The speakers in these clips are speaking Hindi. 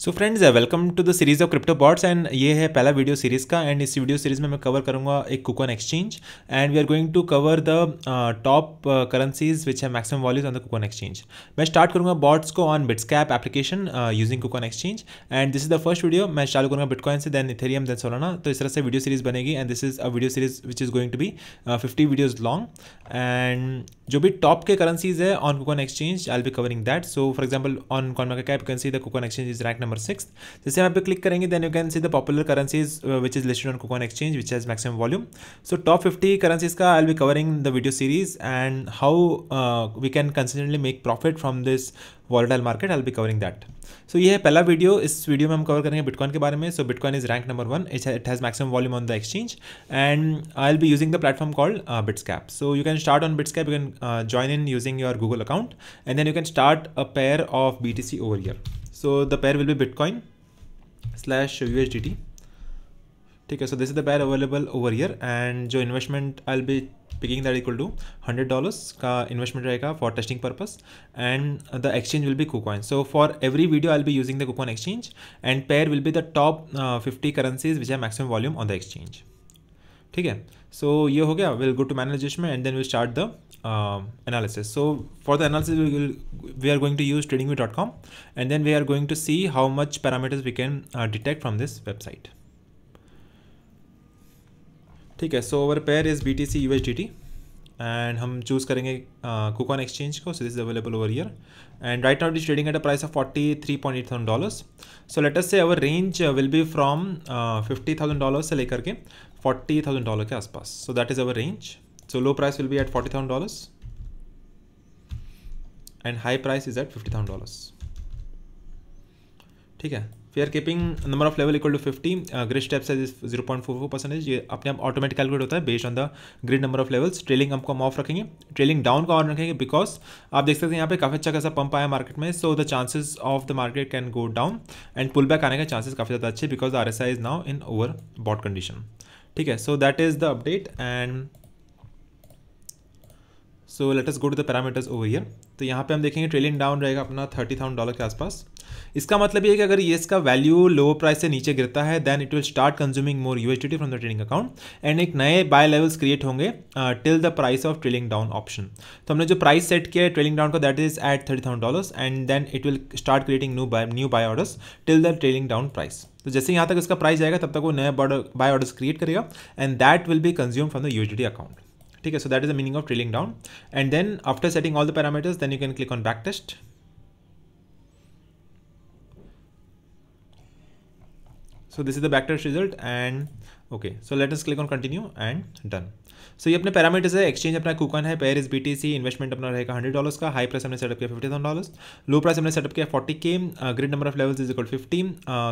So friends welcome to the series of crypto bots and ये है पहला वीडियो सीरीज़ का एंड इस वीडियो सीरीज़ में मैं कवर करूँगा एक KuCoin exchange and we are going to cover the top currencies which है maximum volumes on the KuCoin exchange मैं स्टार्ट करूँगा बॉट्स को on Bitsgap application using KuCoin exchange and this is the first video मैं चालू करूँगा बिटकॉइन से देन इथेरियम देन सोलाना तो इस तरह से वीडियो सीरीज़ बनेगी and this is a video series which is going to be fifty videos long and जो भी टॉप के करेंसीज है on KuCoin exchange I'll be covering that so for example on CoinMarketCap can see the KuCoin exchange is rank number September 6th. So same pe click karenge, then you can see the popular currencies uh, which is listed on KuCoin Exchange, which has maximum volume. So top 50 currencies I'll be covering the video series and how uh, we can consistently make profit from this volatile market. I'll be covering that. So yeh pehla video, is video mein hum cover karenge Bitcoin ke baare mein. So Bitcoin is ranked number one. It, has maximum volume on the exchange and I'll be using the platform called uh, So you can start on Bitscap, you can uh, join in using your Google account and then you can start a pair of BTC over here. So the pair will be Bitcoin slash USDT. Okay, so this is the pair available over here and the investment I'll be picking that equal to hundred dollars ka investment rahega for testing purpose and the exchange will be KuCoin. So for every video I'll be using the KuCoin exchange and pair will be the top uh, 50 currencies which have maximum volume on the exchange. Okay, so so ये हो गया We'll go to मैनेजर्स में then we'll start the um, analysis. So for the analysis, we will we are going to use tradingview.com and then we are going to see how much parameters we can uh, detect from this website. ठीक है, so our pair is BTC USDT and हम choose करेंगे KuCoin uh, exchange को, so this is available over here and right now it is trading at a price of forty three point eight thousand dollars. So let us say our range uh, will be from fifty thousand dollars से लेकर के forty thousand dollars के आसपास, so that is our range. So low price will be at $40,000 and high price is at $50,000. ठीक है fair keeping number of level equal to fifty grid step size zero point four four percentage ये अपने आप ऑटोमेटिक कैलकुलेट होता है based on the grid number of levels trailing हमको हम ऑफ रखेंगे ट्रेलिंग डाउन का ऑन रखेंगे बिकॉज आप देख सकते हैं यहाँ पे काफ़ी अच्छा खासा पंप आया मार्केट में so the chances of the market can go down and pull back आने का चांसेस काफ़ी ज़्यादा अच्छे because R S I is now in overbought condition ठीक है so that is the update and so let us go to the parameters over here तो यहाँ पे हम देखेंगे ट्रेलिंग डाउन रहेगा अपना थर्टी थाउजेंड डॉलर के आसपास इसका मतलब ये कि अगर ये इसका वैल्यू लोअर प्राइस से नीचे गिरता है then it will start consuming more USDT from the trading account and एक नए बाय लेवल्स क्रिएट होंगे till the price of trailing down option तो हमने जो प्राइस सेट किया है ट्रेलिंग डाउन का that is at thirty thousand dollars and then it will start creating new buy new buy orders till the trailing down price तो जैसे यहाँ तक इसका प्राइस जाएगा तब तक वो नए बाय ऑर्डर्स क्रिएट करेगा and that will be consume from the U account okay so that is the meaning of drilling down and then after setting all the parameters then you can click on backtest so this is the backtest result and okay so let us click on continue and done so ये अपने पैरामीटर्स है एक्सचेंज अपना कूकन है पेयर इज बीटीसी इन्वेस्टमेंट अपना रहेगा हंड्रेड डॉलर्स का हाई प्राइस हमने सेटअप किया fifty thousand dollars low price हमने सेटअप किया forty K grid number of levels is equal fifty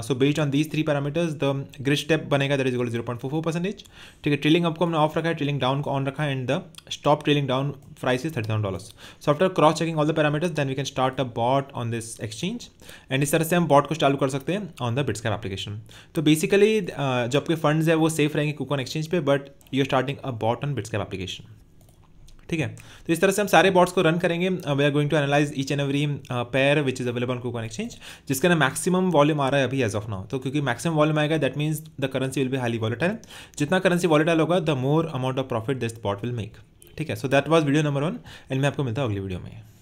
so based on these three parameters the grid step बनेगा that is equal zero point four four percentage ठीक है ट्रेलिंग आपको हमने ऑफ रखा है ट्रेलिंग डाउन को ऑन रखा है and the stop trailing down price is thirty thousand dollars so after cross checking all the parameters then we can start a bot on this exchange and इस तरह से हम बॉट को चालू कर सकते हैं ऑन द बिट्स एप्लीकेशन तो बेसिकली uh, जो आपके फंड्स है वो सेफ रहेंगे कूकॉन एक्सचेंज पे but you starting a bot on Bits application ठीक है तो इस तरह से हम सारे बॉट्स को रन करेंगे we are going to analyse each and every pair which is available on KuCoin exchange जिसका ना मैक्सिमम वॉल्यूम आ रहा है अभी एज ऑफ नाउ तो क्योंकि मैक्सिमम वॉल्यूम आएगा that means the currency will भी हाईली वॉलेटाइल जितना करेंसी वॉलेटाइल होगा the more amount of profit this bot will make ठीक है so that was video number one and मैं आपको मिलता हूँ अगली वीडियो में